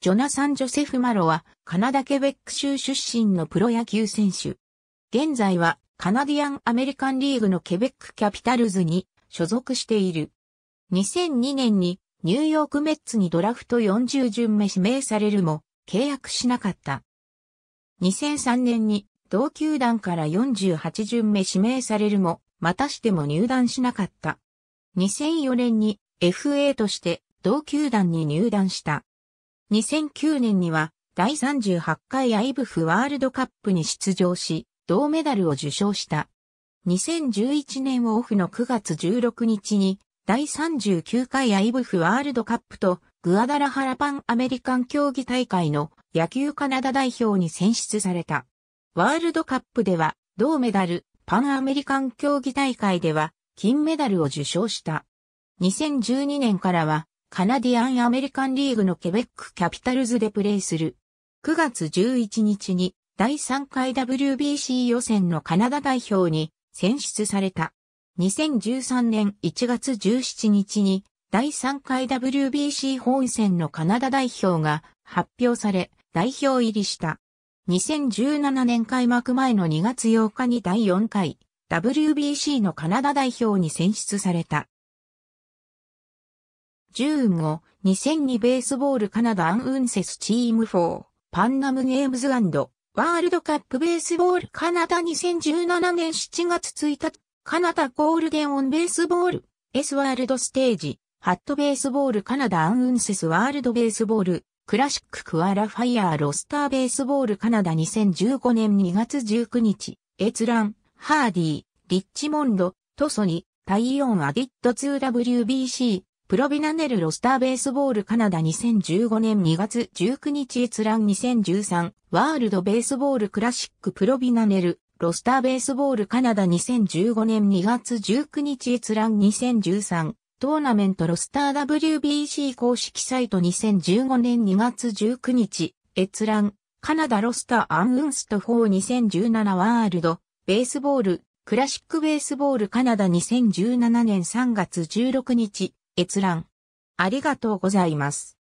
ジョナサン・ジョセフ・マロは、カナダ・ケベック州出身のプロ野球選手。現在は、カナディアン・アメリカン・リーグのケベック・キャピタルズに所属している。2002年に、ニューヨーク・メッツにドラフト40巡目指名されるも、契約しなかった。2003年に、同球団から48巡目指名されるも、またしても入団しなかった。2004年に FA として同球団に入団した。2009年には第38回アイブフワールドカップに出場し、銅メダルを受賞した。2011年オフの9月16日に、第39回アイブフワールドカップとグアダラハラパンアメリカン競技大会の野球カナダ代表に選出された。ワールドカップでは銅メダル、パンアメリカン競技大会では金メダルを受賞した。2012年からはカナディアン・アメリカンリーグのケベック・キャピタルズでプレーする。9月11日に第3回 WBC 予選のカナダ代表に選出された。2013年1月17日に第3回 WBC 本戦のカナダ代表が発表され、代表入りした。2017年開幕前の2月8日に第4回 WBC のカナダ代表に選出された。15、2002ベースボールカナダアンウンセスチーム4、パンナムゲームズワールドカップベースボールカナダ2017年7月1日、カナダゴールデンオンベースボール、S ワールドステージ、ハットベースボールカナダアンウンセスワールドベースボール、クラシッククアラファイアーロスターベースボールカナダ2015年2月19日、閲覧、ハーディー、リッチモンド、トソニ、タイオンアディット 2WBC、プロビナネルロスターベースボールカナダ2015年2月19日閲覧2013ワールドベースボールクラシックプロビナネルロスターベースボールカナダ2015年2月19日閲覧2013トーナメントロスター WBC 公式サイト2015年2月19日閲覧カナダロスターアンウンスト4 2017ワールドベースボールクラシックベースボールカナダ2017年3月16日閲覧。ありがとうございます。